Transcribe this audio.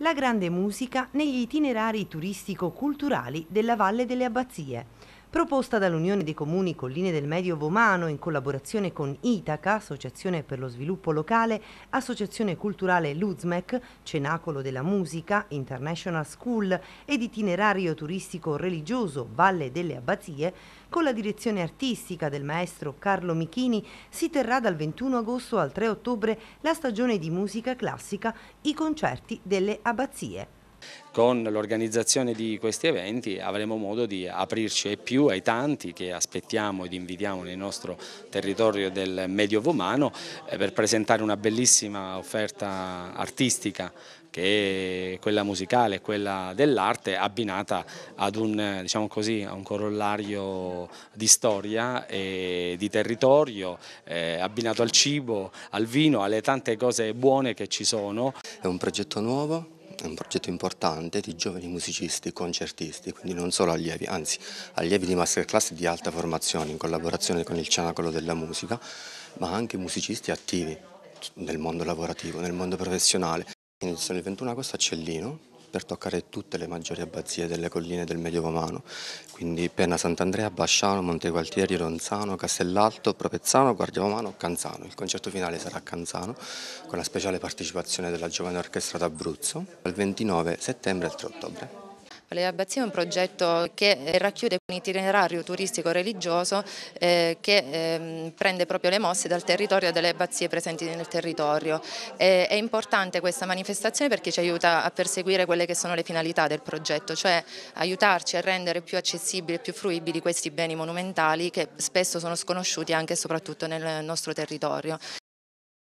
la grande musica negli itinerari turistico-culturali della Valle delle Abbazie proposta dall'Unione dei Comuni Colline del Medio Vomano in collaborazione con Itaca, Associazione per lo Sviluppo Locale, Associazione Culturale Luzmec, Cenacolo della Musica, International School ed itinerario turistico religioso Valle delle Abbazie, con la direzione artistica del maestro Carlo Michini si terrà dal 21 agosto al 3 ottobre la stagione di musica classica I concerti delle abbazie. Con l'organizzazione di questi eventi avremo modo di aprirci ai più ai tanti che aspettiamo ed invitiamo nel nostro territorio del medio vomano eh, per presentare una bellissima offerta artistica che è quella musicale e quella dell'arte abbinata ad un, eh, diciamo così, a un corollario di storia e di territorio, eh, abbinato al cibo, al vino, alle tante cose buone che ci sono. È un progetto nuovo è un progetto importante di giovani musicisti e concertisti, quindi non solo allievi, anzi allievi di masterclass di alta formazione in collaborazione con il Cianacolo della Musica, ma anche musicisti attivi nel mondo lavorativo, nel mondo professionale. Sono il 21 agosto a Cellino, per toccare tutte le maggiori abbazie delle colline del Medioevo Romano, quindi Penna Sant'Andrea, Basciano, Montegualtieri, Ronzano, Castellalto, Propezzano, Guardia Guardiavomano, Canzano. Il concerto finale sarà a Canzano con la speciale partecipazione della Giovane Orchestra d'Abruzzo dal 29 settembre al 3 ottobre. Valle Abbazia è un progetto che eh, racchiude un itinerario turistico religioso eh, che ehm, prende proprio le mosse dal territorio e dalle abbazie presenti nel territorio. Eh, è importante questa manifestazione perché ci aiuta a perseguire quelle che sono le finalità del progetto, cioè aiutarci a rendere più accessibili e più fruibili questi beni monumentali che spesso sono sconosciuti anche e soprattutto nel nostro territorio.